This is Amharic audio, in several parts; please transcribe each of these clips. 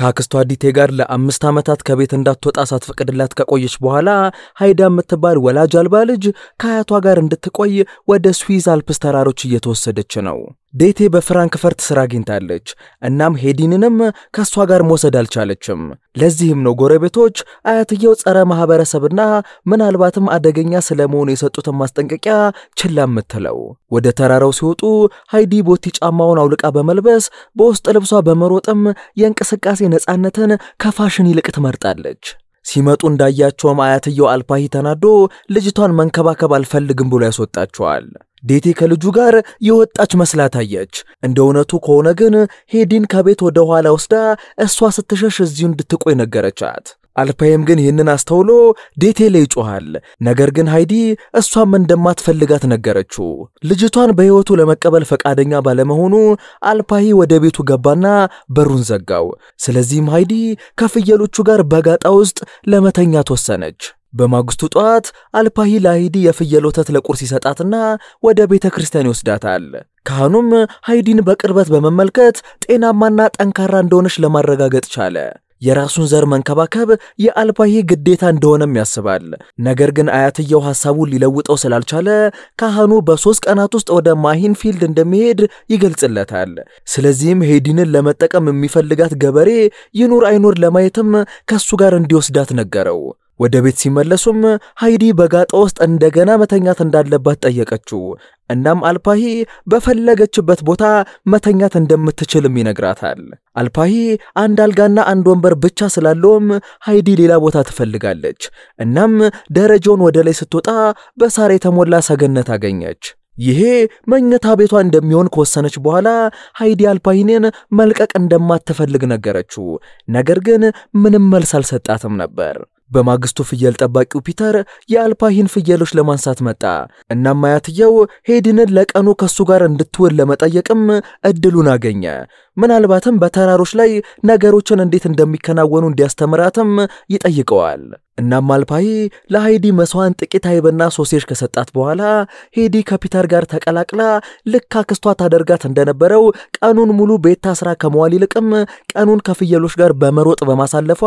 ከአክስቷ ዲቴ ጋር ለአምስት ዓመታት ከቤት እንዳትወጣ ሳትፈቅድላት ከቆየች በኋላ ሀይዳ የምትባል ወላጅ አልባ ልጅ ከአያቷ ጋር እንድትቆይ ወደ ስዊዝ አልፕስ ተራሮች እየተወሰደች ነው። ዴቴ በፍራንክፈርት ስራ አግኝታለች። እናም ሄዲንንም ከእሷ ጋር መውሰድ አልቻለችም። ለዚህም ነው ጎረቤቶች አያትየው ጸረ ማኅበረሰብና ምናልባትም አደገኛ ስለመሆኑ የሰጡትን ማስጠንቀቂያ ችላ የምትለው። ወደ ተራራው ሲወጡ ሃይዲ ቦቲ ጫማውን አውልቃ በመልበስ በውስጥ ልብሷ በመሮጥም የእንቅስቃሴ ነፃነትን ከፋሽን ይልቅ ትመርጣለች። ሲመጡ እንዳያቸውም አያትየው አልፓሂ ተናዶ ልጅቷን መንከባከብ አልፈልግም ብሎ ያስወጣቸዋል። ዴቴ ከልጁ ጋር የወጣች መስላ ታየች። እንደ እውነቱ ከሆነ ግን ሄዲን ከቤት ወደ ኋላ ወስዳ እሷ ስትሸሽ እዚሁ እንድትቆይ ነገረቻት። አልፓይም ግን ይህንን አስተውሎ ዴቴ ላይ ይጮኋል። ነገር ግን ሃይዲ እሷም እንደማትፈልጋት ነገረችው። ልጅቷን በሕይወቱ ለመቀበል ፈቃደኛ ባለመሆኑ አልፓይ ወደ ቤቱ ገባና በሩን ዘጋው። ስለዚህም ሃይዲ ከፍየሎቹ ጋር በጋጣ ውስጥ ለመተኛት ወሰነች። በማግስቱ ጠዋት አልፓሂ ለሃይዲ የፍየል ወተት ለቁርስ ይሰጣትና ወደ ቤተ ክርስቲያን ይወስዳታል። ካህኑም ሃይዲን በቅርበት በመመልከት ጤናማና ጠንካራ እንደሆነች ለማረጋገጥ ቻለ። የራሱን ዘር መንከባከብ የአልፓሂ ግዴታ እንደሆነም ያስባል። ነገር ግን አያትየው ሐሳቡን ሊለውጠው ስላልቻለ ካህኑ በሦስት ቀናት ውስጥ ወደ ማሂን ፊልድ እንደሚሄድ ይገልጽለታል። ስለዚህም ሄዲንን ለመጠቀም የሚፈልጋት ገበሬ ይኑር አይኑር ለማየትም ከእሱ ጋር እንዲወስዳት ነገረው። ወደ ቤት ሲመለሱም ሃይዲ በጋጣ ውስጥ እንደገና መተኛት እንዳለባት ጠየቀችው። እናም አልፓሂ በፈለገችበት ቦታ መተኛት እንደምትችልም ይነግራታል። አልፓሂ አንድ አልጋና አንድ ወንበር ብቻ ስላለውም ሃይዲ ሌላ ቦታ ትፈልጋለች። እናም ደረጃውን ወደ ላይ ስትወጣ በሳር የተሞላ ሰገነት አገኘች። ይሄ መኝታ ቤቷ እንደሚሆን ከወሰነች በኋላ ሃይዲ አልፓይንን መልቀቅ እንደማትፈልግ ነገረችው። ነገር ግን ምንም መልስ አልሰጣትም ነበር። በማግስቱ ፍየል ጠባቂው ፒተር የአልፓሂን ፍየሎች ለማንሳት መጣ። እናም አያትየው ሄድንን ለቀኑ ከሱ ጋር እንድትውል ለመጠየቅም እድሉን አገኘ። ምናልባትም በተራሮች ላይ ነገሮችን እንዴት እንደሚከናወኑ እንዲያስተምራትም ይጠይቀዋል። እናም አልፓይ ለሃይዲ መስዋን ጥቂት አይብና ሶሴሽ ከሰጣት በኋላ ሄዲ ከፒተር ጋር ተቀላቅላ ልክ አክስቷ ታደርጋት እንደነበረው ቀኑን ሙሉ ቤታ ስራ ከመዋል ይልቅም ቀኑን ከፍየሎች ጋር በመሮጥ በማሳለፏ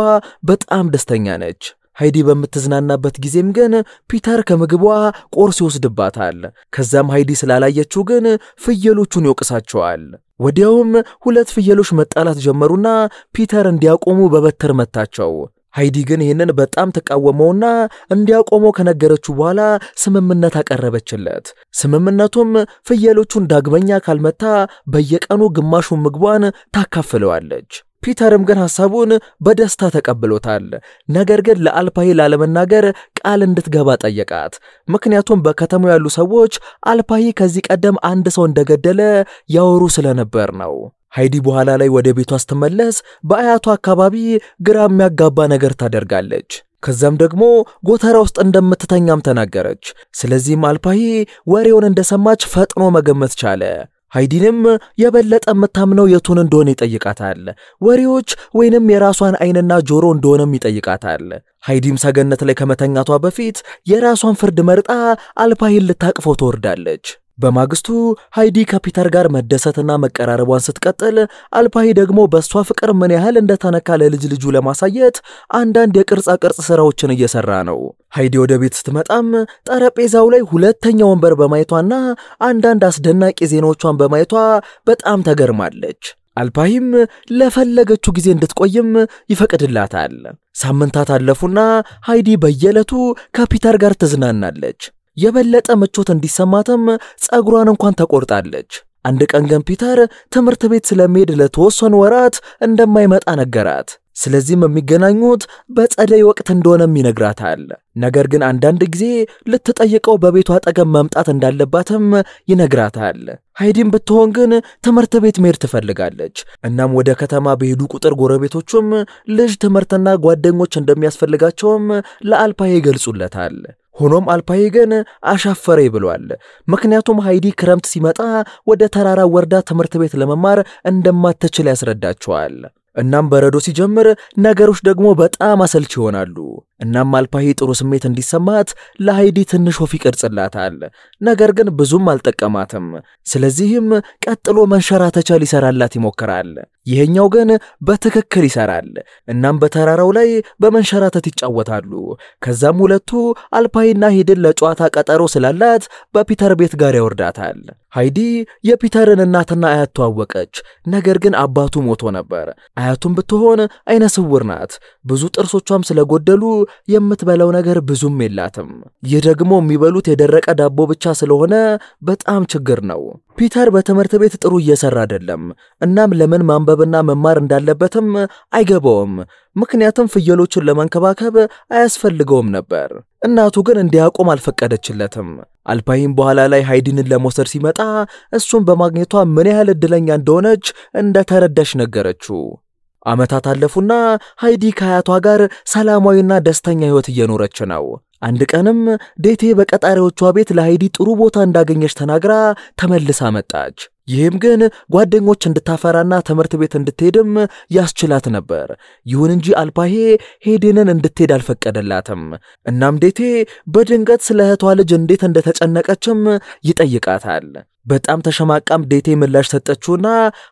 በጣም ደስተኛ ነች። ሃይዲ በምትዝናናበት ጊዜም ግን ፒተር ከምግቧ ቆርስ ይወስድባታል። ከዛም ሃይዲ ስላላየችው ግን ፍየሎቹን ይወቅሳቸዋል። ወዲያውም ሁለት ፍየሎች መጣላት ጀመሩና ፒተር እንዲያቆሙ በበትር መታቸው። ሃይዲ ግን ይህንን በጣም ተቃወመውና እንዲያቆመው ከነገረችው በኋላ ስምምነት አቀረበችለት። ስምምነቱም ፍየሎቹን ዳግመኛ ካልመታ በየቀኑ ግማሹን ምግቧን ታካፍለዋለች። ፒተርም ግን ሐሳቡን በደስታ ተቀብሎታል። ነገር ግን ለአልፓይ ላለመናገር ቃል እንድትገባ ጠየቃት። ምክንያቱም በከተማው ያሉ ሰዎች አልፓይ ከዚህ ቀደም አንድ ሰው እንደገደለ ያወሩ ስለነበር ነው። ሃይዲ በኋላ ላይ ወደ ቤቷ ስትመለስ በአያቷ አካባቢ ግራ የሚያጋባ ነገር ታደርጋለች። ከዛም ደግሞ ጎተራ ውስጥ እንደምትተኛም ተናገረች። ስለዚህም አልፓሂ ወሬውን እንደሰማች ፈጥኖ መገመት ቻለ። ሃይዲንም የበለጠ የምታምነው የቱን እንደሆነ ይጠይቃታል። ወሬዎች ወይንም የራሷን ዓይንና ጆሮ እንደሆነም ይጠይቃታል። ሃይዲም ሰገነት ላይ ከመተኛቷ በፊት የራሷን ፍርድ መርጣ አልፓሂን ልታቅፎ ትወርዳለች። በማግስቱ ሃይዲ ከፒተር ጋር መደሰትና መቀራረቧን ስትቀጥል አልፓሂ ደግሞ በእሷ ፍቅር ምን ያህል እንደተነካ ለልጅ ልጁ ለማሳየት አንዳንድ የቅርጻ ቅርጽ ስራዎችን እየሰራ ነው። ሃይዲ ወደ ቤት ስትመጣም ጠረጴዛው ላይ ሁለተኛ ወንበር በማየቷና አንዳንድ አስደናቂ ዜናዎቿን በማየቷ በጣም ተገርማለች። አልፓሂም ለፈለገችው ጊዜ እንድትቆይም ይፈቅድላታል። ሳምንታት አለፉና ሃይዲ በየዕለቱ ከፒተር ጋር ትዝናናለች። የበለጠ ምቾት እንዲሰማትም ጸጉሯን እንኳን ተቆርጣለች። አንድ ቀን ግን ፒተር ትምህርት ቤት ስለሚሄድ ለተወሰኑ ወራት እንደማይመጣ ነገራት። ስለዚህም የሚገናኙት በጸደይ ወቅት እንደሆነም ይነግራታል። ነገር ግን አንዳንድ ጊዜ ልትጠይቀው በቤቱ አጠገብ መምጣት እንዳለባትም ይነግራታል። ሃይዲም ብትሆን ግን ትምህርት ቤት መሄድ ትፈልጋለች። እናም ወደ ከተማ በሄዱ ቁጥር ጎረቤቶቹም ልጅ ትምህርትና ጓደኞች እንደሚያስፈልጋቸውም ለአልፓ ይገልጹለታል። ሆኖም አልፓዬ ግን አሻፈሬ ብሏል። ምክንያቱም ሃይዲ ክረምት ሲመጣ ወደ ተራራ ወርዳ ትምህርት ቤት ለመማር እንደማትችል ያስረዳቸዋል። እናም በረዶ ሲጀምር ነገሮች ደግሞ በጣም አሰልች ይሆናሉ። እናም አልፓሂ ጥሩ ስሜት እንዲሰማት ለሃይዲ ትንሽ ወፍ ይቀርጽላታል። ነገር ግን ብዙም አልጠቀማትም። ስለዚህም ቀጥሎ መንሸራተቻ ሊሰራላት ይሞክራል። ይሄኛው ግን በትክክል ይሰራል። እናም በተራራው ላይ በመንሸራተት ይጫወታሉ። ከዛም ሁለቱ አልፓይና ሂድን ለጨዋታ ቀጠሮ ስላላት በፒተር ቤት ጋር ያወርዳታል። ሃይዲ የፒተርን እናትና አያት ተዋወቀች። ነገር ግን አባቱ ሞቶ ነበር። አያቱም ብትሆን አይነ ስውር ናት። ብዙ ጥርሶቿም ስለጎደሉ የምትበላው ነገር ብዙም የላትም። ይህ ደግሞ የሚበሉት የደረቀ ዳቦ ብቻ ስለሆነ በጣም ችግር ነው። ፒተር በትምህርት ቤት ጥሩ እየሰራ አይደለም። እናም ለምን ማንበብና መማር እንዳለበትም አይገባውም። ምክንያቱም ፍየሎቹን ለመንከባከብ አያስፈልገውም ነበር። እናቱ ግን እንዲያቆም አልፈቀደችለትም። አልፓይን በኋላ ላይ ሃይዲንን ለመውሰድ ሲመጣ እሱን በማግኘቷ ምን ያህል እድለኛ እንደሆነች እንደተረዳች ነገረችው። ዓመታት አለፉና ሃይዲ ከአያቷ ጋር ሰላማዊና ደስተኛ ሕይወት እየኖረች ነው። አንድ ቀንም ዴቴ በቀጣሪዎቿ ቤት ለሃይዲ ጥሩ ቦታ እንዳገኘች ተናግራ ተመልሳ መጣች። ይህም ግን ጓደኞች እንድታፈራና ትምህርት ቤት እንድትሄድም ያስችላት ነበር። ይሁን እንጂ አልፓሄ ሄዴንን እንድትሄድ አልፈቀደላትም። እናም ዴቴ በድንገት ስለ እህቷ ልጅ እንዴት እንደተጨነቀችም ይጠይቃታል። በጣም ተሸማቃም ዴቴ ምላሽ ሰጠችውና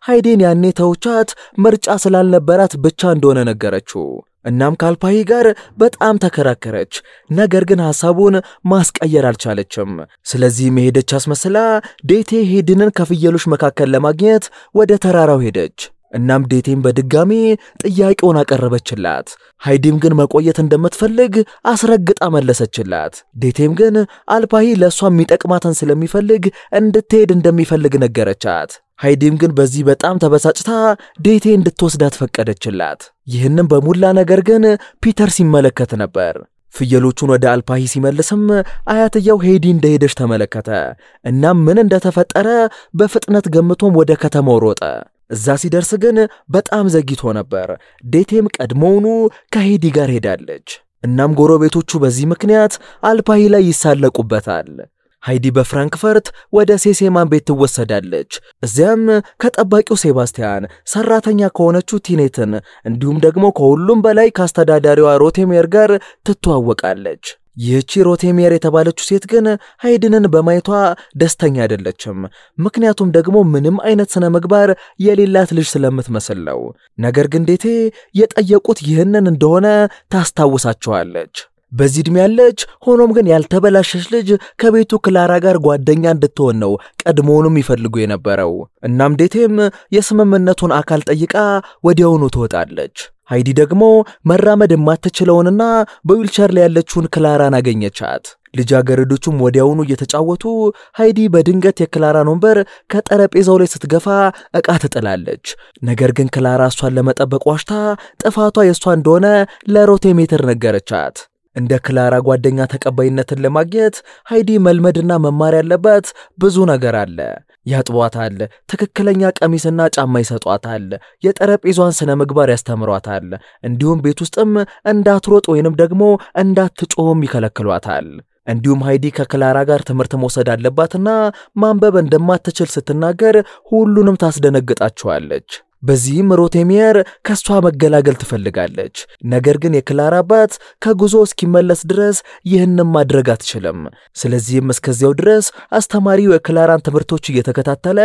ሃይዴን ያኔ ተውቻት ምርጫ ስላልነበራት ብቻ እንደሆነ ነገረችው። እናም ካልፓይ ጋር በጣም ተከራከረች፣ ነገር ግን ሐሳቡን ማስቀየር አልቻለችም። ስለዚህ መሄደች አስመስላ ዴቴ ሄድንን ከፍየሎች መካከል ለማግኘት ወደ ተራራው ሄደች። እናም ዴቴም በድጋሜ ጥያቄውን አቀረበችላት። ሃይዲም ግን መቆየት እንደምትፈልግ አስረግጣ መለሰችላት። ዴቴም ግን አልፓሂ ለእሷ የሚጠቅማትን ስለሚፈልግ እንድትሄድ እንደሚፈልግ ነገረቻት። ሃይዲም ግን በዚህ በጣም ተበሳጭታ ዴቴ እንድትወስዳት ፈቀደችላት። ይህንም በሙላ ነገር ግን ፒተር ሲመለከት ነበር። ፍየሎቹን ወደ አልፓሂ ሲመልስም አያትየው ሄዲ እንደሄደች ተመለከተ። እናም ምን እንደተፈጠረ በፍጥነት ገምቶም ወደ ከተማው ሮጠ። እዛ ሲደርስ ግን በጣም ዘግይቶ ነበር። ዴቴም ቀድሞውኑ ከሄዲ ጋር ሄዳለች። እናም ጎረቤቶቹ በዚህ ምክንያት አልፓይ ላይ ይሳለቁበታል። ሃይዲ በፍራንክፈርት ወደ ሴሴማን ቤት ትወሰዳለች። እዚያም ከጠባቂው ሴባስቲያን፣ ሰራተኛ ከሆነችው ቲኔትን እንዲሁም ደግሞ ከሁሉም በላይ ከአስተዳዳሪዋ ሮቴሜር ጋር ትተዋወቃለች። ይህቺ ሮቴሜር የተባለችው ሴት ግን ሃይድንን በማየቷ ደስተኛ አይደለችም። ምክንያቱም ደግሞ ምንም አይነት ስነ ምግባር የሌላት ልጅ ስለምትመስል ነው። ነገር ግን ዴቴ የጠየቁት ይህንን እንደሆነ ታስታውሳቸዋለች። በዚህ ዕድሜ ያለች ሆኖም ግን ያልተበላሸች ልጅ ከቤቱ ክላራ ጋር ጓደኛ እንድትሆን ነው ቀድሞውንም ይፈልጉ የነበረው። እናም ዴቴም የስምምነቱን አካል ጠይቃ ወዲያውኑ ትወጣለች። ሃይዲ ደግሞ መራመድ የማትችለውንና በዊልቸር ላይ ያለችውን ክላራን አገኘቻት። ልጃገረዶቹም ወዲያውኑ እየተጫወቱ ሃይዲ በድንገት የክላራን ወንበር ከጠረጴዛው ላይ ስትገፋ ዕቃ ትጥላለች። ነገር ግን ክላራ እሷን ለመጠበቅ ዋሽታ ጥፋቷ የእሷ እንደሆነ ለሮቴሜትር ነገረቻት። እንደ ክላራ ጓደኛ ተቀባይነትን ለማግኘት ሃይዲ መልመድና መማር ያለባት ብዙ ነገር አለ። ያጥቧታል፣ ትክክለኛ ቀሚስና ጫማ ይሰጧታል፣ የጠረጴዟን ስነ ምግባር ያስተምሯታል፣ እንዲሁም ቤት ውስጥም እንዳትሮጥ ወይንም ደግሞ እንዳትጮህም ይከለክሏታል። እንዲሁም ሃይዲ ከክላራ ጋር ትምህርት መውሰድ አለባትና ማንበብ እንደማትችል ስትናገር ሁሉንም ታስደነግጣቸዋለች። በዚህም ሮቴሚየር ከእሷ መገላገል ትፈልጋለች። ነገር ግን የክላራ አባት ከጉዞ እስኪመለስ ድረስ ይህንም ማድረግ አትችልም። ስለዚህም እስከዚያው ድረስ አስተማሪው የክላራን ትምህርቶች እየተከታተለ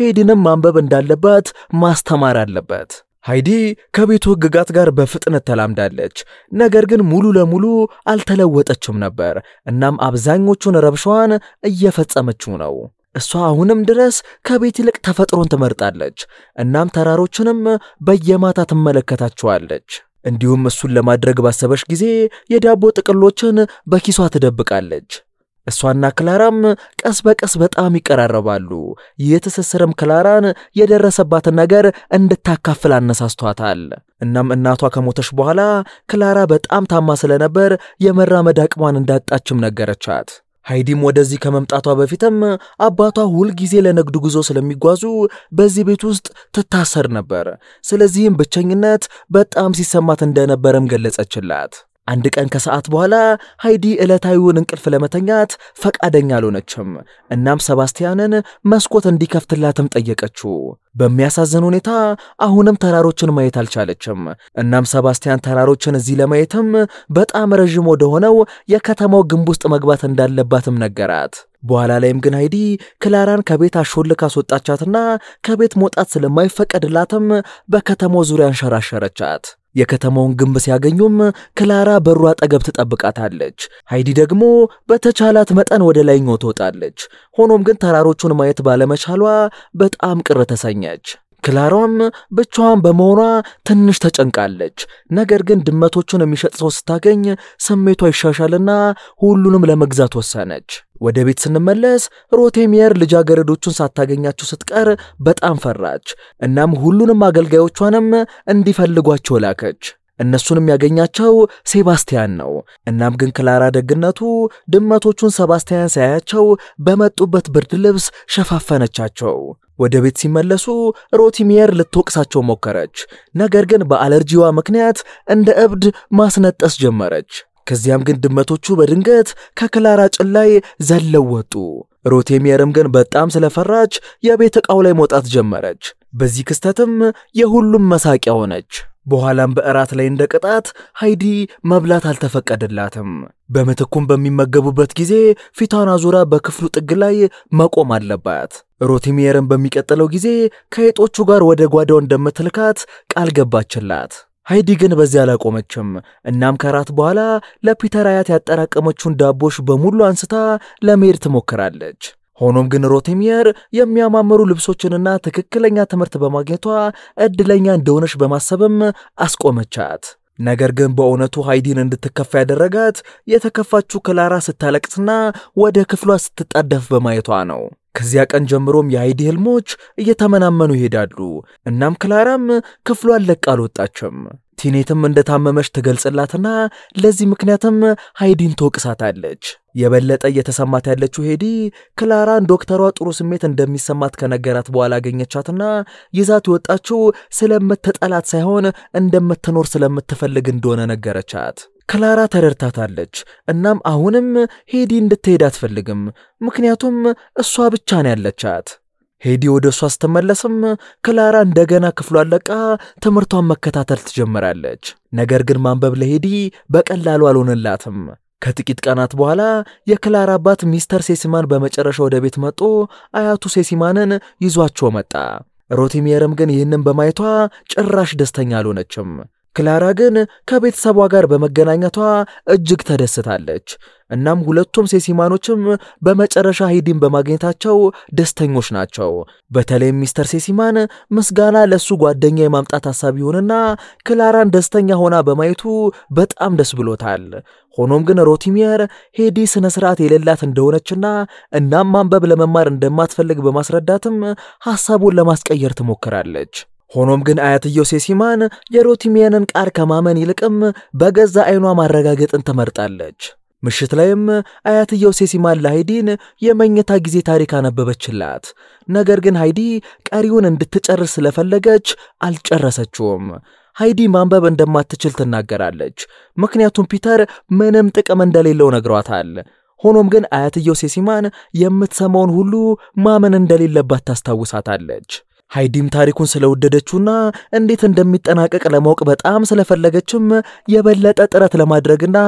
ሄድንም ማንበብ እንዳለባት ማስተማር አለበት። ሃይዲ ከቤቱ ህግጋት ጋር በፍጥነት ተላምዳለች። ነገር ግን ሙሉ ለሙሉ አልተለወጠችም ነበር። እናም አብዛኞቹን ረብሻዋን እየፈጸመችው ነው። እሷ አሁንም ድረስ ከቤት ይልቅ ተፈጥሮን ትመርጣለች። እናም ተራሮችንም በየማታ ትመለከታቸዋለች። እንዲሁም እሱን ለማድረግ ባሰበች ጊዜ የዳቦ ጥቅሎችን በኪሷ ትደብቃለች። እሷና ክላራም ቀስ በቀስ በጣም ይቀራረባሉ። ይህ ትስስርም ክላራን የደረሰባትን ነገር እንድታካፍል አነሳስቷታል። እናም እናቷ ከሞተች በኋላ ክላራ በጣም ታማ ስለነበር የመራመድ አቅሟን እንዳጣችም ነገረቻት። ሃይዲም ወደዚህ ከመምጣቷ በፊትም አባቷ ሁልጊዜ ለንግድ ጉዞ ስለሚጓዙ በዚህ ቤት ውስጥ ትታሰር ነበር። ስለዚህም ብቸኝነት በጣም ሲሰማት እንደነበረም ገለጸችላት። አንድ ቀን ከሰዓት በኋላ ሃይዲ ዕለታዊውን እንቅልፍ ለመተኛት ፈቃደኛ አልሆነችም። እናም ሰባስቲያንን መስኮት እንዲከፍትላትም ጠየቀችው። በሚያሳዝን ሁኔታ አሁንም ተራሮችን ማየት አልቻለችም። እናም ሰባስቲያን ተራሮችን እዚህ ለማየትም በጣም ረዥም ወደሆነው የከተማው ግንብ ውስጥ መግባት እንዳለባትም ነገራት። በኋላ ላይም ግን ሃይዲ ክላራን ከቤት አሾልካ አስወጣቻትና ከቤት መውጣት ስለማይፈቀድላትም በከተማው ዙሪያ አንሸራሸረቻት። የከተማውን ግንብ ሲያገኙም ክላራ በሩ አጠገብ ትጠብቃታለች። ሃይዲ ደግሞ በተቻላት መጠን ወደ ላይኛው ትወጣለች። ሆኖም ግን ተራሮቹን ማየት ባለመቻሏ በጣም ቅር ተሰኘች። ክላራም ብቻዋን በመሆኗ ትንሽ ተጨንቃለች። ነገር ግን ድመቶቹን የሚሸጥ ሰው ስታገኝ ስሜቷ ይሻሻልና ሁሉንም ለመግዛት ወሰነች። ወደ ቤት ስንመለስ ሮቴሚየር ልጃገረዶቹን ሳታገኛቸው ስትቀር በጣም ፈራች። እናም ሁሉንም አገልጋዮቿንም እንዲፈልጓቸው ላከች። እነሱንም ያገኛቸው ሴባስቲያን ነው። እናም ግን ክላራ ደግነቱ ድመቶቹን ሰባስቲያን ሳያቸው በመጡበት ብርድ ልብስ ሸፋፈነቻቸው። ወደ ቤት ሲመለሱ ሮቲሚየር ልትወቅሳቸው ሞከረች፣ ነገር ግን በአለርጂዋ ምክንያት እንደ እብድ ማስነጠስ ጀመረች። ከዚያም ግን ድመቶቹ በድንገት ከክላራ ጭን ላይ ዘለው ወጡ። ሮቴሚየርም ግን በጣም ስለፈራች የቤት ዕቃው ላይ መውጣት ጀመረች። በዚህ ክስተትም የሁሉም መሳቂያ ሆነች። በኋላም በእራት ላይ እንደ ቅጣት ሃይዲ መብላት አልተፈቀደላትም። በምትኩም በሚመገቡበት ጊዜ ፊቷን አዙራ በክፍሉ ጥግ ላይ መቆም አለባት። ሮቲሚየርን በሚቀጥለው ጊዜ ከየጦቹ ጋር ወደ ጓዳው እንደምትልካት ቃል ገባችላት። ሃይዲ ግን በዚያ አላቆመችም። እናም ከራት በኋላ ለፒተር አያት ያጠራቀመችውን ዳቦች በሙሉ አንስታ ለመሄድ ትሞክራለች። ሆኖም ግን ሮቴሚየር የሚያማምሩ ልብሶችንና ትክክለኛ ትምህርት በማግኘቷ እድለኛ እንደሆነች በማሰብም አስቆመቻት። ነገር ግን በእውነቱ ሃይዲን እንድትከፋ ያደረጋት የተከፋችው ክላራ ስታለቅስና ወደ ክፍሏ ስትጣደፍ በማየቷ ነው። ከዚያ ቀን ጀምሮም የአይዲ ህልሞች እየተመናመኑ ይሄዳሉ። እናም ክላራም ክፍሏን ለቃ አልወጣችም። ቲኔትም እንደታመመች ትገልጽላትና ለዚህ ምክንያትም ሃይዲን ትወቅሳታለች። የበለጠ እየተሰማት ያለችው ሄዲ ክላራን ዶክተሯ ጥሩ ስሜት እንደሚሰማት ከነገራት በኋላ አገኘቻትና ይዛት የወጣችው ስለምትጠላት ሳይሆን እንደምትኖር ስለምትፈልግ እንደሆነ ነገረቻት። ክላራ ተረድታታለች። እናም አሁንም ሄዲ እንድትሄድ አትፈልግም፣ ምክንያቱም እሷ ብቻ ነው ያለቻት። ሄዲ ወደ እሷ ስትመለስም ክላራ እንደገና ክፍሏን አለቃ ትምህርቷን መከታተል ትጀምራለች። ነገር ግን ማንበብ ለሄዲ በቀላሉ አልሆነላትም። ከጥቂት ቀናት በኋላ የክላራ አባት ሚስተር ሴሲማን በመጨረሻ ወደ ቤት መጦ አያቱ ሴሲማንን ይዟቸው መጣ። ሮቲሚየርም ግን ይህንን በማየቷ ጭራሽ ደስተኛ አልሆነችም። ክላራ ግን ከቤተሰቧ ጋር በመገናኘቷ እጅግ ተደስታለች። እናም ሁለቱም ሴሲማኖችም በመጨረሻ ሄዲን በማግኘታቸው ደስተኞች ናቸው። በተለይም ሚስተር ሴሲማን ምስጋና ለሱ ጓደኛ የማምጣት ሀሳብ ይሁንና ክላራን ደስተኛ ሆና በማየቱ በጣም ደስ ብሎታል። ሆኖም ግን ሮቲሚየር ሄዲ ስነ ስርዓት የሌላት እንደሆነችና እናም ማንበብ ለመማር እንደማትፈልግ በማስረዳትም ሀሳቡን ለማስቀየር ትሞክራለች። ሆኖም ግን አያትየው ሴሲማን የሮቲሚያንን ቃል ከማመን ይልቅም በገዛ አይኗ ማረጋገጥን ትመርጣለች። ምሽት ላይም አያትየው ሴሲማን ለሃይዲን የመኝታ ጊዜ ታሪክ አነበበችላት። ነገር ግን ሃይዲ ቀሪውን እንድትጨርስ ስለፈለገች አልጨረሰችውም። ሃይዲ ማንበብ እንደማትችል ትናገራለች፣ ምክንያቱም ፒተር ምንም ጥቅም እንደሌለው ነግሯታል። ሆኖም ግን አያትየው ሴሲማን የምትሰማውን ሁሉ ማመን እንደሌለባት ታስታውሳታለች። ሃይዲም ታሪኩን ስለወደደችውና እንዴት እንደሚጠናቀቅ ለማወቅ በጣም ስለፈለገችም የበለጠ ጥረት ለማድረግና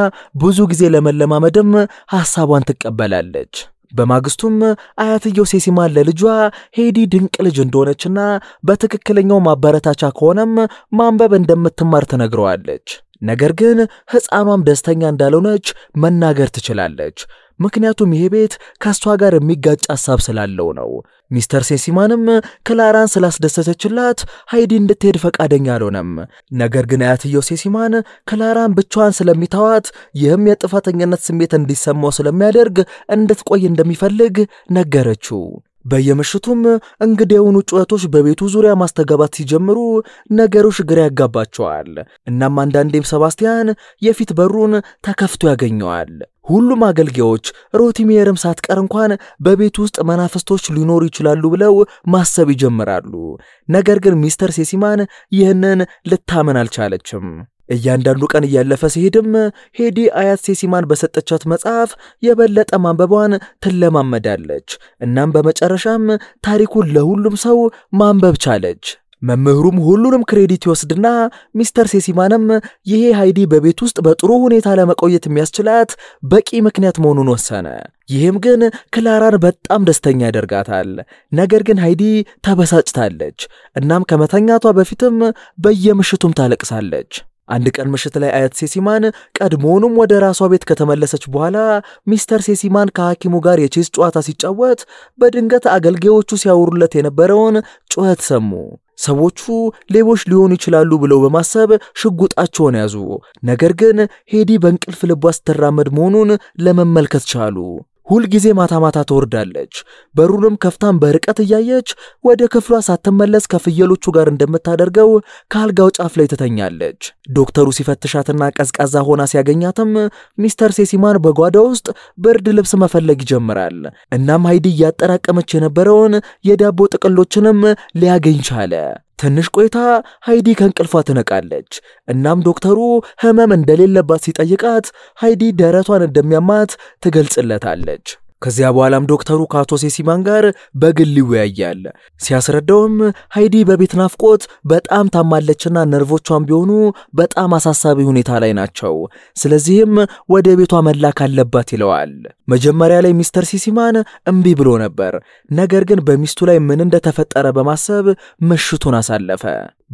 ብዙ ጊዜ ለመለማመድም ሐሳቧን ትቀበላለች። በማግስቱም አያትየው ሴሲማ ለልጇ ሄዲ ድንቅ ልጅ እንደሆነችና በትክክለኛው ማበረታቻ ከሆነም ማንበብ እንደምትማር ትነግረዋለች። ነገር ግን ሕፃኗም ደስተኛ እንዳልሆነች መናገር ትችላለች። ምክንያቱም ይሄ ቤት ከእሷ ጋር የሚጋጭ ሐሳብ ስላለው ነው። ሚስተር ሴሲማንም ክላራን ስላስደሰተችላት ሃይዲ እንድትሄድ ፈቃደኛ አልሆነም። ነገር ግን አያትየው ሴሲማን ክላራን ብቻዋን ስለሚታዋት ይህም የጥፋተኝነት ስሜት እንዲሰማው ስለሚያደርግ እንድትቆይ እንደሚፈልግ ነገረችው። በየምሽቱም የሆኑ ጩኸቶች በቤቱ ዙሪያ ማስተጋባት ሲጀምሩ ነገሮች ግራ ያጋባቸዋል። እናም አንዳንዴም ሰባስቲያን የፊት በሩን ተከፍቶ ያገኘዋል። ሁሉም አገልጋዮች ሮቲሜርም ሳትቀር እንኳን በቤት ውስጥ መናፍስቶች ሊኖሩ ይችላሉ ብለው ማሰብ ይጀምራሉ። ነገር ግን ሚስተር ሴሲማን ይህንን ልታመን አልቻለችም። እያንዳንዱ ቀን እያለፈ ሲሄድም ሄዲ አያት ሴሲማን በሰጠቻት መጽሐፍ የበለጠ ማንበቧን ትለማመዳለች። እናም በመጨረሻም ታሪኩን ለሁሉም ሰው ማንበብ ቻለች። መምህሩም ሁሉንም ክሬዲት ይወስድና ሚስተር ሴሲማንም ይሄ ሃይዲ በቤት ውስጥ በጥሩ ሁኔታ ለመቆየት የሚያስችላት በቂ ምክንያት መሆኑን ወሰነ። ይህም ግን ክላራን በጣም ደስተኛ ያደርጋታል። ነገር ግን ሃይዲ ተበሳጭታለች። እናም ከመተኛቷ በፊትም በየምሽቱም ታለቅሳለች። አንድ ቀን ምሽት ላይ አያት ሴሲማን ቀድሞውንም ወደ ራሷ ቤት ከተመለሰች በኋላ ሚስተር ሴሲማን ከሐኪሙ ጋር የቼስ ጨዋታ ሲጫወት በድንገት አገልጋዮቹ ሲያወሩለት የነበረውን ጩኸት ሰሙ። ሰዎቹ ሌቦች ሊሆኑ ይችላሉ ብለው በማሰብ ሽጉጣቸውን ያዙ። ነገር ግን ሄዲ በእንቅልፍ ልቧ ስትራመድ መሆኑን ለመመልከት ቻሉ። ሁልጊዜ ማታ ማታ ትወርዳለች። በሩንም ከፍታን በርቀት እያየች ወደ ክፍሏ ሳትመለስ ከፍየሎቹ ጋር እንደምታደርገው ከአልጋው ጫፍ ላይ ትተኛለች። ዶክተሩ ሲፈትሻትና ቀዝቃዛ ሆና ሲያገኛትም ሚስተር ሴሲማን በጓዳ ውስጥ ብርድ ልብስ መፈለግ ይጀምራል። እናም ሃይዲ እያጠራቀመች የነበረውን የዳቦ ጥቅሎችንም ሊያገኝ ቻለ። ትንሽ ቆይታ ሃይዲ ከእንቅልፏ ትነቃለች። እናም ዶክተሩ ህመም እንደሌለባት ሲጠይቃት ሃይዲ ደረቷን እንደሚያማት ትገልጽለታለች። ከዚያ በኋላም ዶክተሩ ከአቶ ሴሲማን ጋር በግል ይወያያል። ሲያስረዳውም ሃይዲ በቤት ናፍቆት በጣም ታማለችና ነርቮቿን ቢሆኑ በጣም አሳሳቢ ሁኔታ ላይ ናቸው። ስለዚህም ወደ ቤቷ መላክ አለባት ይለዋል። መጀመሪያ ላይ ሚስተር ሲሲማን እምቢ ብሎ ነበር። ነገር ግን በሚስቱ ላይ ምን እንደተፈጠረ በማሰብ ምሽቱን አሳለፈ።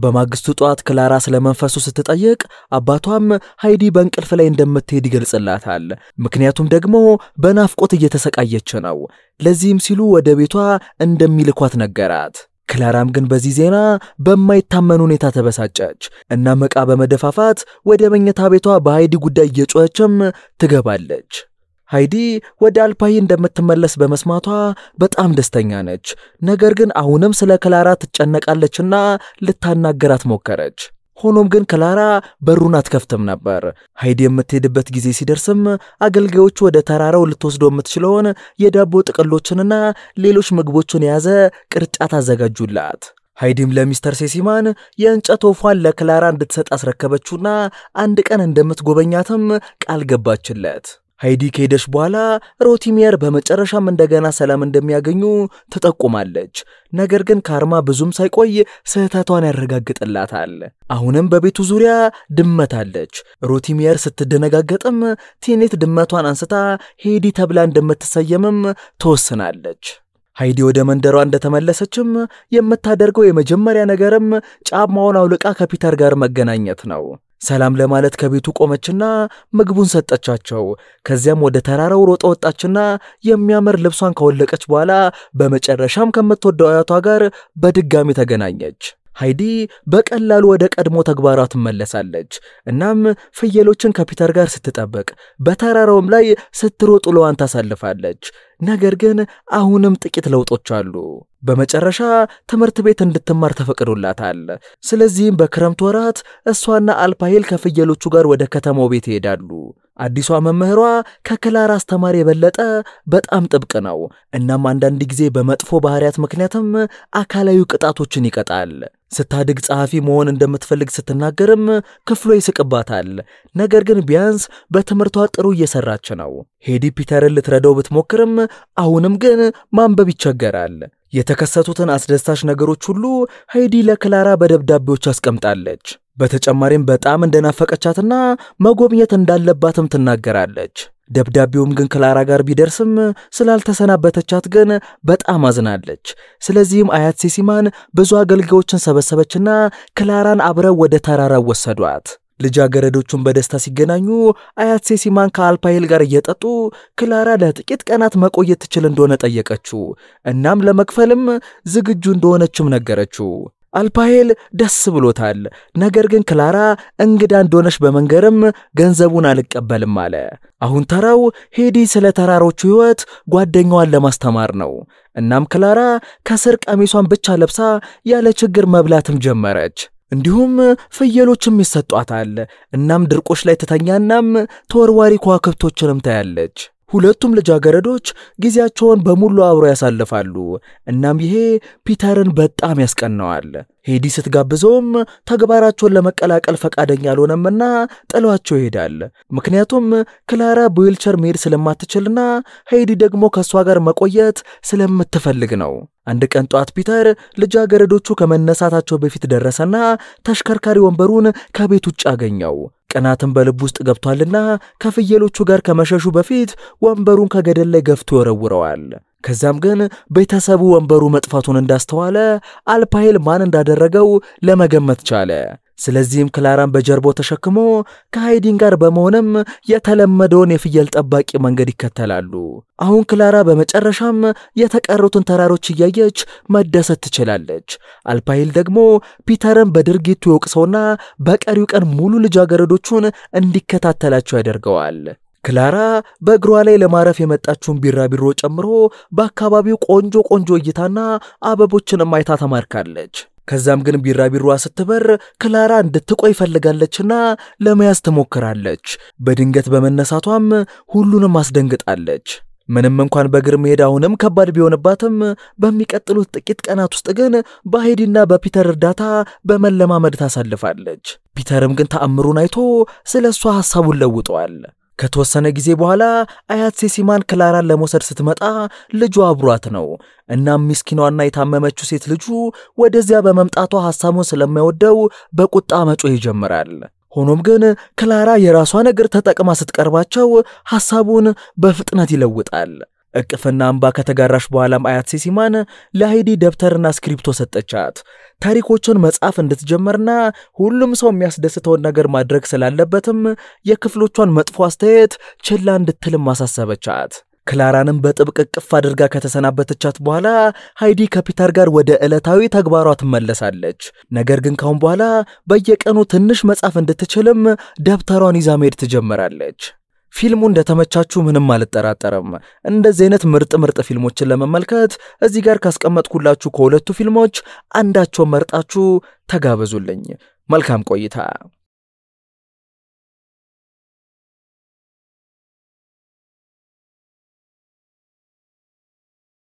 በማግስቱ ጠዋት ክላራ ስለ መንፈሱ ስትጠየቅ አባቷም ሃይዲ በእንቅልፍ ላይ እንደምትሄድ ይገልጽላታል። ምክንያቱም ደግሞ በናፍቆት እየተሰቃየች ነው። ለዚህም ሲሉ ወደ ቤቷ እንደሚልኳት ነገራት። ክላራም ግን በዚህ ዜና በማይታመን ሁኔታ ተበሳጨች እና መቃ በመደፋፋት ወደ መኝታ ቤቷ በሃይዲ ጉዳይ እየጮኸችም ትገባለች። ሃይዲ ወደ አልፓይ እንደምትመለስ በመስማቷ በጣም ደስተኛ ነች። ነገር ግን አሁንም ስለ ክላራ ትጨነቃለችና ልታናገራት ሞከረች። ሆኖም ግን ክላራ በሩን አትከፍትም ነበር። ሃይዲ የምትሄድበት ጊዜ ሲደርስም አገልጋዮቹ ወደ ተራራው ልትወስዶ የምትችለውን የዳቦ ጥቅሎችንና ሌሎች ምግቦችን የያዘ ቅርጫት አዘጋጁላት። ሃይዲም ለሚስተር ሴሲማን የእንጨት ወፏን ለክላራ እንድትሰጥ አስረከበችውና አንድ ቀን እንደምትጎበኛትም ቃል ገባችለት። ሃይዲ ከሄደች በኋላ ሮቲሚየር በመጨረሻም እንደገና ሰላም እንደሚያገኙ ትጠቁማለች። ነገር ግን ካርማ ብዙም ሳይቆይ ስህተቷን ያረጋግጥላታል። አሁንም በቤቱ ዙሪያ ድመት አለች። ሮቲሚየር ስትደነጋገጥም ቲኔት ድመቷን አንስታ ሄዲ ተብላ እንደምትሰየምም ትወስናለች። ሃይዲ ወደ መንደሯ እንደተመለሰችም የምታደርገው የመጀመሪያ ነገርም ጫማውን አውልቃ ከፒተር ጋር መገናኘት ነው። ሰላም ለማለት ከቤቱ ቆመችና ምግቡን ሰጠቻቸው። ከዚያም ወደ ተራራው ሮጣ ወጣችና የሚያምር ልብሷን ከወለቀች በኋላ በመጨረሻም ከምትወደው አያቷ ጋር በድጋሚ ተገናኘች። ሃይዲ በቀላሉ ወደ ቀድሞ ተግባሯ ትመለሳለች። እናም ፍየሎችን ከፒተር ጋር ስትጠብቅ፣ በተራራውም ላይ ስትሮጥ ውሎዋን ታሳልፋለች። ነገር ግን አሁንም ጥቂት ለውጦች አሉ። በመጨረሻ ትምህርት ቤት እንድትማር ተፈቅዶላታል። ስለዚህም በክረምት ወራት እሷና አልፓሄል ከፍየሎቹ ጋር ወደ ከተማው ቤት ይሄዳሉ። አዲሷ መምህሯ ከክላር አስተማሪ የበለጠ በጣም ጥብቅ ነው። እናም አንዳንድ ጊዜ በመጥፎ ባህሪያት ምክንያትም አካላዊ ቅጣቶችን ይቀጣል። ስታድግ ጸሐፊ መሆን እንደምትፈልግ ስትናገርም ክፍሎ ይስቅባታል። ነገር ግን ቢያንስ በትምህርቷ ጥሩ እየሰራች ነው። ሄዲ ፒተርን ልትረዳው ብትሞክርም አሁንም ግን ማንበብ ይቸገራል። የተከሰቱትን አስደሳች ነገሮች ሁሉ ሄዲ ለክላራ በደብዳቤዎች አስቀምጣለች። በተጨማሪም በጣም እንደናፈቀቻትና መጎብኘት እንዳለባትም ትናገራለች። ደብዳቤውም ግን ክላራ ጋር ቢደርስም ስላልተሰናበተቻት ግን በጣም አዝናለች። ስለዚህም አያት ሴሲማን ብዙ አገልጋዮችን ሰበሰበችና ክላራን አብረው ወደ ተራራው ወሰዷት። ልጃገረዶቹን በደስታ ሲገናኙ አያት ሴሲማን ከአልፓይል ጋር እየጠጡ ክላራ ለጥቂት ቀናት መቆየት ትችል እንደሆነ ጠየቀችው። እናም ለመክፈልም ዝግጁ እንደሆነችም ነገረችው። አልፓሄል ደስ ብሎታል። ነገር ግን ክላራ እንግዳ እንደሆነች በመንገርም ገንዘቡን አልቀበልም አለ። አሁን ተራው ሄዲ ስለ ተራሮቹ ሕይወት ጓደኛዋን ለማስተማር ነው። እናም ክላራ ከስር ቀሚሷን ብቻ ለብሳ ያለ ችግር መብላትም ጀመረች። እንዲሁም ፍየሎችም ይሰጧታል። እናም ድርቆች ላይ ትተኛናም ተወርዋሪ ከዋክብቶችንም ታያለች። ሁለቱም ልጃገረዶች ጊዜያቸውን በሙሉ አብረው ያሳልፋሉ። እናም ይሄ ፒተርን በጣም ያስቀነዋል። ሄዲ ስትጋብዘውም ተግባራቸውን ለመቀላቀል ፈቃደኛ አልሆነምና ጥሏቸው ይሄዳል። ምክንያቱም ክላራ በዊልቸር መሄድ ስለማትችልና ሄዲ ደግሞ ከእሷ ጋር መቆየት ስለምትፈልግ ነው። አንድ ቀን ጠዋት ፒተር ልጃገረዶቹ ከመነሳታቸው በፊት ደረሰና ተሽከርካሪ ወንበሩን ከቤት ውጭ አገኘው። ቅናትን በልብ ውስጥ ገብቷልና ከፍየሎቹ ጋር ከመሸሹ በፊት ወንበሩን ከገደል ላይ ገፍቶ ይወረውረዋል። ከዛም ግን ቤተሰቡ ወንበሩ መጥፋቱን እንዳስተዋለ አልፓይል ማን እንዳደረገው ለመገመት ቻለ። ስለዚህም ክላራን በጀርባው ተሸክሞ ከሃይዲን ጋር በመሆንም የተለመደውን የፍየል ጠባቂ መንገድ ይከተላሉ። አሁን ክላራ በመጨረሻም የተቀሩትን ተራሮች እያየች መደሰት ትችላለች። አልፓይል ደግሞ ፒተርን በድርጊቱ ይወቅሰውና በቀሪው ቀን ሙሉ ልጃገረዶቹን እንዲከታተላቸው ያደርገዋል። ክላራ በእግሯ ላይ ለማረፍ የመጣችውን ቢራቢሮ ጨምሮ በአካባቢው ቆንጆ ቆንጆ እይታና አበቦችን ማይታ ተማርካለች። ከዛም ግን ቢራቢሮዋ ስትበር ክላራ እንድትቆይ ፈልጋለችና ለመያዝ ትሞክራለች። በድንገት በመነሳቷም ሁሉንም አስደንግጣለች። ምንም እንኳን በእግር መሄድ አሁንም ከባድ ቢሆንባትም በሚቀጥሉት ጥቂት ቀናት ውስጥ ግን በሄዲና በፒተር እርዳታ በመለማመድ ታሳልፋለች። ፒተርም ግን ተአምሩን አይቶ ስለ እሷ ሐሳቡን ለውጠዋል። ከተወሰነ ጊዜ በኋላ አያት ሴሲማን ክላራን ለመውሰድ ስትመጣ ልጁ አብሯት ነው። እናም ምስኪኗና የታመመችው ሴት ልጁ ወደዚያ በመምጣቷ ሐሳቡን ስለማይወደው በቁጣ መጮህ ይጀምራል። ሆኖም ግን ክላራ የራሷ ነገር ተጠቅማ ስትቀርባቸው ሐሳቡን በፍጥነት ይለውጣል። እቅፍና አምባ ከተጋራሽ በኋላም አያት ሲሲማን ለሃይዲ ደብተርና ስክሪፕቶ ሰጠቻት። ታሪኮችን መጻፍ እንድትጀምርና ሁሉም ሰው የሚያስደስተውን ነገር ማድረግ ስላለበትም የክፍሎቿን መጥፎ አስተያየት ችላ እንድትልም አሳሰበቻት። ክላራንም በጥብቅ እቅፍ አድርጋ ከተሰናበተቻት በኋላ ሃይዲ ከፒተር ጋር ወደ ዕለታዊ ተግባሯ ትመለሳለች። ነገር ግን ካሁን በኋላ በየቀኑ ትንሽ መጻፍ እንድትችልም ደብተሯን ይዛ መሄድ ትጀምራለች። ፊልሙ እንደተመቻችሁ ምንም አልጠራጠርም። እንደዚህ አይነት ምርጥ ምርጥ ፊልሞችን ለመመልከት እዚህ ጋር ካስቀመጥኩላችሁ ከሁለቱ ፊልሞች አንዳቸውን መርጣችሁ ተጋበዙልኝ። መልካም ቆይታ።